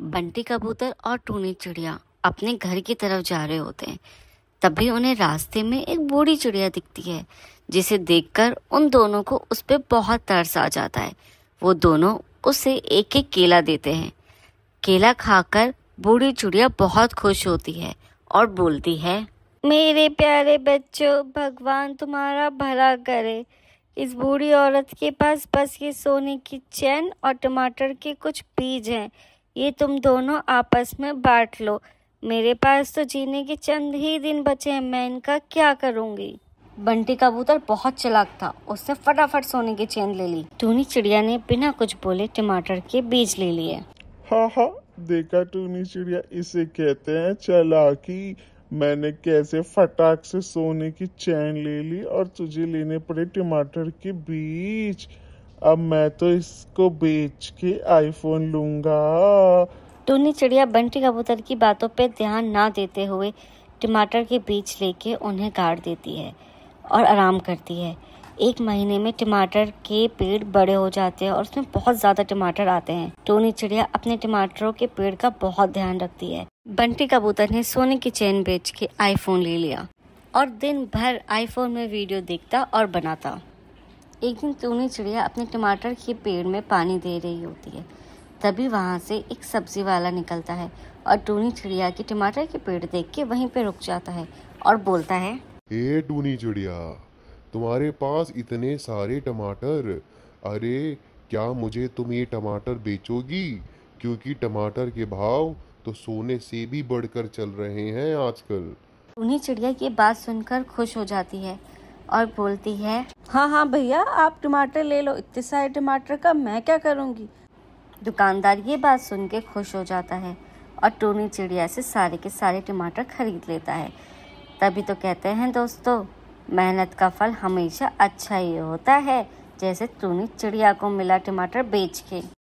बंटी कबूतर और टूनी चिड़िया अपने घर की तरफ जा रहे होते हैं तभी उन्हें रास्ते में एक बूढ़ी चिड़िया दिखती है जिसे देखकर उन दोनों को उस पर बहुत तरस आ जाता है वो दोनों उसे एक एक केला देते हैं केला खाकर बूढ़ी चिड़िया बहुत खुश होती है और बोलती है मेरे प्यारे बच्चों भगवान तुम्हारा भला करे इस बूढ़ी औरत के पास बस ये सोने की चैन और टमाटर के कुछ बीज हैं ये तुम दोनों आपस में बांट लो मेरे पास तो जीने के चंद ही दिन बचे हैं मैं इनका क्या करूंगी बंटी कबूतर बहुत चलाक था उसने फटाफट सोने की चेन ले ली टूनी चिड़िया ने बिना कुछ बोले टमाटर के बीज ले लिए हाँ हाँ देखा टूनी चिड़िया इसे कहते हैं चलाकी मैंने कैसे फटाक से सोने की चैन ले ली और तुझे लेने पड़े टमाटर के बीज अब मैं तो इसको बेच के आईफोन लूंगा टोनी चिड़िया बंटी कबूतर की बातों पर ध्यान ना देते हुए टमाटर के बीज लेके उन्हें गाड़ देती है और आराम करती है एक महीने में टमाटर के पेड़ बड़े हो जाते हैं और उसमें बहुत ज़्यादा टमाटर आते हैं टोनी चिड़िया अपने टमाटरों के पेड़ का बहुत ध्यान रखती है बंटी कबूतर ने सोने की चेन बेच के आईफोन ले लिया और दिन भर आईफोन में वीडियो देखता और बनाता एक दिन टूनी चिड़िया अपने टमाटर के पेड़ में पानी दे रही होती है तभी वहाँ से एक सब्जी वाला निकलता है और टूनी चिड़िया के टमाटर के पेड़ देख के वहीं पे रुक जाता है और बोलता है ए टूनी चिड़िया तुम्हारे पास इतने सारे टमाटर अरे क्या मुझे तुम ये टमाटर बेचोगी क्योंकि टमाटर के भाव तो सोने से भी बढ़कर चल रहे हैं आजकल टूनी चिड़िया की बात सुनकर खुश हो जाती है और बोलती है हाँ हाँ भैया आप टमाटर ले लो इतने सारे टमाटर का मैं क्या करूँगी दुकानदार ये बात सुन के खुश हो जाता है और टोनी चिड़िया से सारे के सारे टमाटर खरीद लेता है तभी तो कहते हैं दोस्तों मेहनत का फल हमेशा अच्छा ही होता है जैसे टोनी चिड़िया को मिला टमाटर बेच के